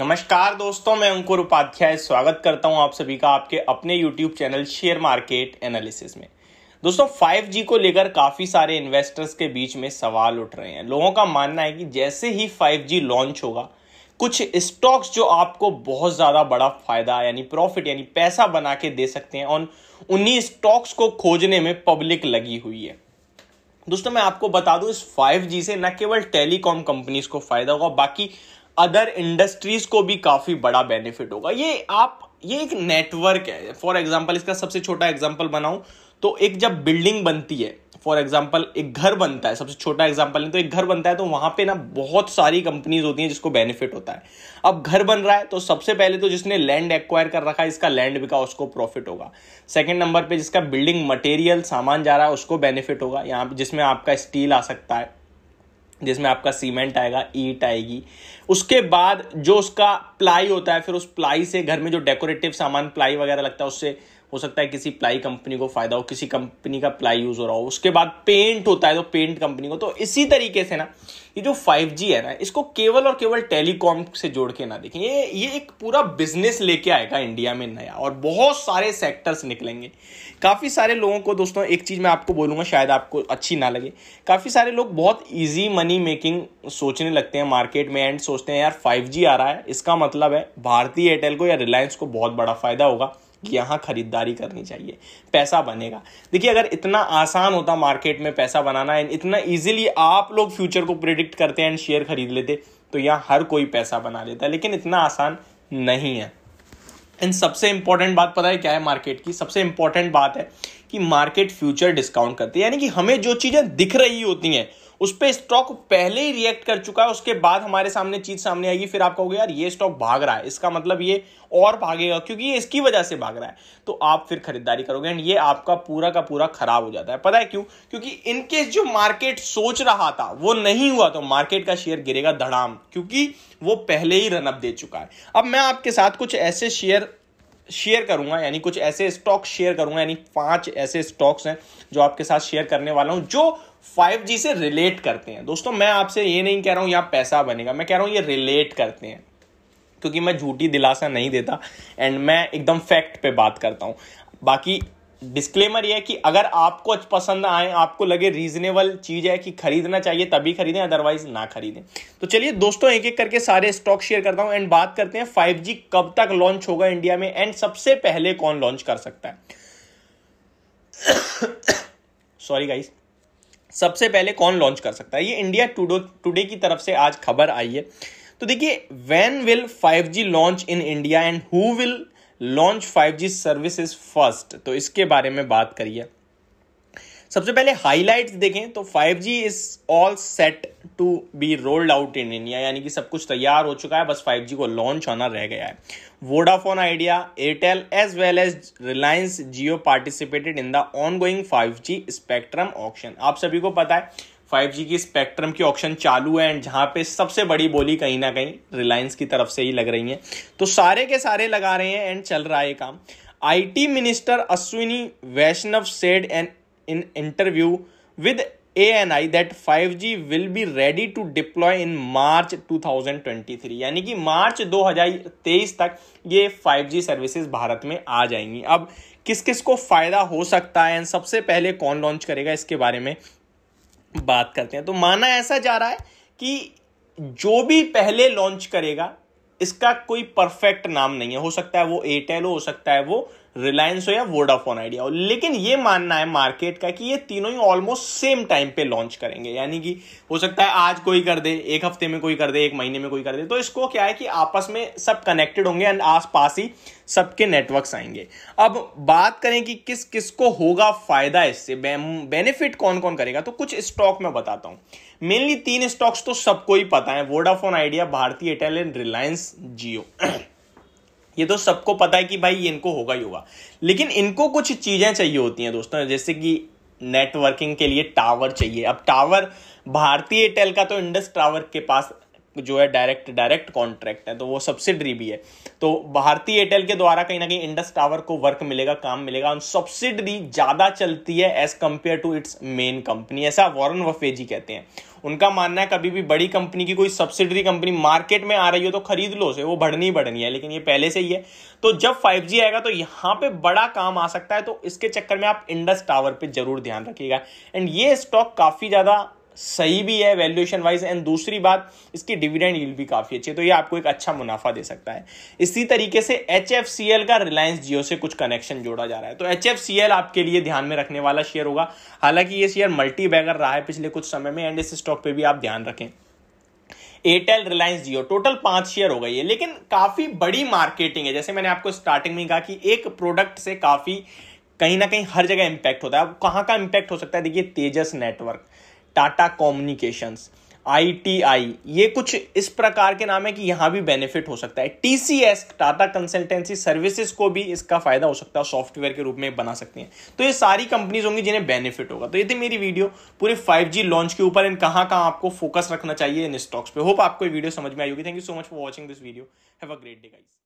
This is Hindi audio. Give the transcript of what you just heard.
नमस्कार दोस्तों मैं अंकुर उपाध्याय स्वागत करता हूं आप सभी का आपके अपने YouTube channel share market analysis में दोस्तों 5G को लेकर काफी सारे इन्वेस्टर्स के बीच में सवाल उठ रहे हैं लोगों का मानना है कि जैसे ही 5G लॉन्च होगा कुछ स्टॉक्स जो आपको बहुत ज़्यादा बड़ा फायदा यानी प्रॉफिट यानी पैसा बना के दे सकते हैं और उन्हीं स्टॉक्स को खोजने में पब्लिक लगी हुई है दोस्तों मैं आपको बता दूं इस 5G से न केवल टेलीकॉम कंपनीज को फायदा होगा बाकी अदर इंडस्ट्रीज को भी काफ़ी बड़ा बेनिफिट होगा ये आप ये एक नेटवर्क है फॉर एग्जाम्पल इसका सबसे छोटा एग्जाम्पल बनाऊं तो एक जब बिल्डिंग बनती है फॉर एग्जाम्पल एक घर बनता है सबसे छोटा एग्जाम्पल तो एक घर बनता है तो वहां पे ना बहुत सारी कंपनीज होती हैं जिसको बेनिफिट होता है अब घर बन रहा है तो सबसे पहले तो जिसने लैंड एक्वायर कर रखा है इसका लैंड बिका उसको प्रॉफिट होगा सेकेंड नंबर पर जिसका बिल्डिंग मटेरियल सामान जा रहा है उसको बेनिफिट होगा यहाँ जिसमें आपका स्टील आ सकता है जिसमें आपका सीमेंट आएगा ईट आएगी उसके बाद जो उसका प्लाई होता है फिर उस प्लाई से घर में जो डेकोरेटिव सामान प्लाई वगैरह लगता है उससे हो सकता है किसी प्लाई कंपनी को फायदा हो किसी कंपनी का प्लाई यूज हो रहा हो उसके बाद पेंट होता है तो पेंट कंपनी को तो इसी तरीके से ना ये जो 5G है ना इसको केवल और केवल टेलीकॉम से जोड़ के ना देखें ये ये एक पूरा बिजनेस लेके आएगा इंडिया में नया और बहुत सारे सेक्टर्स निकलेंगे काफ़ी सारे लोगों को दोस्तों एक चीज़ मैं आपको बोलूंगा शायद आपको अच्छी ना लगे काफ़ी सारे लोग बहुत ईजी मनी मेकिंग सोचने लगते हैं मार्केट में एंड सोचते हैं यार फाइव आ रहा है इसका मतलब है भारतीय एयरटेल को या रिलायंस को बहुत बड़ा फायदा होगा कि यहाँ खरीदारी करनी चाहिए पैसा बनेगा देखिए अगर इतना आसान होता मार्केट में पैसा बनाना एंड इतना ईजिली आप लोग फ्यूचर को प्रिडिक्ट करते हैं एंड शेयर खरीद लेते तो यहाँ हर कोई पैसा बना लेता लेकिन इतना आसान नहीं है एंड सबसे इंपॉर्टेंट बात पता है क्या है मार्केट की सबसे इंपॉर्टेंट बात है कि मार्केट फ्यूचर डिस्काउंट करती है यानी कि हमें जो चीज़ें दिख रही होती हैं उस पर स्टॉक पहले ही रिएक्ट कर चुका है उसके बाद हमारे सामने चीज सामने आएगी फिर आप कहोगे यार ये स्टॉक भाग रहा है इसका मतलब ये और भागेगा क्योंकि ये इसकी वजह से भाग रहा है तो आप फिर खरीदारी करोगे एंड ये आपका पूरा का पूरा खराब हो जाता है पता है क्यों क्योंकि इनके जो मार्केट सोच रहा था वो नहीं हुआ तो मार्केट का शेयर गिरेगा धड़ाम क्योंकि वो पहले ही रनअप दे चुका है अब मैं आपके साथ कुछ ऐसे शेयर शेयर करूंगा यानी कुछ ऐसे स्टॉक शेयर करूंगा यानी पांच ऐसे स्टॉक्स हैं जो आपके साथ शेयर करने वाला हूं जो फाइव जी से रिलेट करते हैं दोस्तों मैं आपसे ये नहीं कह रहा हूँ यहाँ पैसा बनेगा मैं कह रहा हूँ ये रिलेट करते हैं क्योंकि मैं झूठी दिलासा नहीं देता एंड मैं एकदम फैक्ट पे बात करता हूँ बाकी डिस्क्लेमर ये है कि अगर आपको पसंद आए आपको लगे रीजनेबल चीज़ है कि खरीदना चाहिए तभी खरीदें अदरवाइज ना खरीदें तो चलिए दोस्तों एक एक करके सारे स्टॉक शेयर करता हूँ एंड बात करते हैं फाइव कब तक लॉन्च होगा इंडिया में एंड सबसे पहले कौन लॉन्च कर सकता है सॉरी गाइस सबसे पहले कौन लॉन्च कर सकता है ये इंडिया टूडो टूडे की तरफ से आज खबर आई है तो देखिए when will 5G launch in India and who will launch 5G services first तो इसके बारे में बात करिए सबसे पहले हाईलाइट्स देखें तो 5G is all set to be rolled out in India यानी कि सब कुछ तैयार हो चुका है बस 5G को लॉन्च होना रह गया है Vodafone Idea Airtel as well as Reliance Jio participated in the ongoing five spectrum auction आप सभी को पता है 5G की स्पेक्ट्रम की ऑप्शन चालू है एंड जहां पे सबसे बड़ी बोली कहीं ना कहीं रिलायंस की तरफ से ही लग रही है तो सारे के सारे लगा रहे हैं एंड चल रहा है काम IT minister Ashwini Vaishnaw said and in interview with ANI that 5G will be ready to deploy in March 2023 यानी कि मार्च दो हजार तेईस तक ये फाइव जी सर्विसेज भारत में आ जाएंगी अब किस किस को फ़ायदा हो सकता है एंड सबसे पहले कौन लॉन्च करेगा इसके बारे में बात करते हैं तो माना ऐसा जा रहा है कि जो भी पहले लॉन्च करेगा इसका कोई परफेक्ट नाम नहीं है हो सकता है वो एयरटेल हो सकता है वो रिलायंस हो या वोडाफोन आइडिया हो लेकिन ये मानना है मार्केट का कि ये तीनों ही ऑलमोस्ट सेम टाइम पे लॉन्च करेंगे यानी कि हो सकता है आज कोई कर दे एक हफ्ते में कोई कर दे एक महीने में कोई कर दे तो इसको क्या है कि आपस में सब कनेक्टेड होंगे एंड आस पास ही सबके नेटवर्क्स आएंगे अब बात करें कि किस किस को होगा फायदा इससे बेनिफिट कौन कौन करेगा तो कुछ स्टॉक मैं बताता हूँ मेनली तीन स्टॉक्स तो सबको ही पता है Vodafone Idea Bhartiya Airtel and Reliance Jio ये तो सबको पता है कि भाई इनको होगा ही होगा लेकिन इनको कुछ चीज़ें चाहिए होती हैं दोस्तों जैसे कि नेटवर्किंग के लिए टावर चाहिए अब टावर भारतीय एयरटेल का तो इंडस टावर के पास जो है डायरेक्ट डायरेक्ट कॉन्ट्रैक्ट है तो वो सब्सिडरी भी है तो भारतीय एयरटेल के द्वारा कहीं ना कहीं इंडस टावर को वर्क मिलेगा काम मिलेगा और सब्सिडरी ज़्यादा चलती है as compare to its main company ऐसा वॉरन वफे जी कहते हैं उनका मानना है कभी भी बड़ी कंपनी की कोई सब्सिडरी कंपनी मार्केट में आ रही हो तो खरीद लो उसे वो बढ़नी बढ़नी है लेकिन ये पहले से ही है तो जब 5G आएगा तो यहां पे बड़ा काम आ सकता है तो इसके चक्कर में आप इंडस टावर पे जरूर ध्यान रखिएगा एंड ये स्टॉक काफ़ी ज़्यादा सही भी है वैल्यूएशन वाइज एंड दूसरी बात इसकी डिविडेंड यील्ड भी काफ़ी अच्छी है तो ये आपको एक अच्छा मुनाफा दे सकता है इसी तरीके से एच का रिलायंस जियो से कुछ कनेक्शन जोड़ा जा रहा है तो एच आपके लिए ध्यान में रखने वाला शेयर होगा हालांकि ये शेयर मल्टी बैगर रहा है पिछले कुछ समय में एंड इस स्टॉक पर भी आप ध्यान रखें एयरटेल रिलायंस जियो टोटल पांच शेयर हो गई है लेकिन काफी बड़ी मार्केटिंग है जैसे मैंने आपको स्टार्टिंग में कहा कि एक प्रोडक्ट से काफी कहीं ना कहीं हर जगह इंपैक्ट होता है अब कहां का इंपैक्ट हो सकता है देखिए Tejas network Tata communications ITI ये कुछ इस प्रकार के नाम है कि यहां भी बेनिफिट हो सकता है टीसीएस टाटा कंसल्टेंसी सर्विसेज को भी इसका फायदा हो सकता है सॉफ्टवेयर के रूप में बना सकती हैं तो ये सारी कंपनीज होंगी जिन्हें बेनिफिट होगा तो ये थी मेरी वीडियो पूरे 5G लॉन्च के ऊपर इन कहां कहां आपको फोकस रखना चाहिए इन स्टॉक्स पे होप आपको ये वीडियो समझ में आई होगी thank you so much for watching this video have a great day guys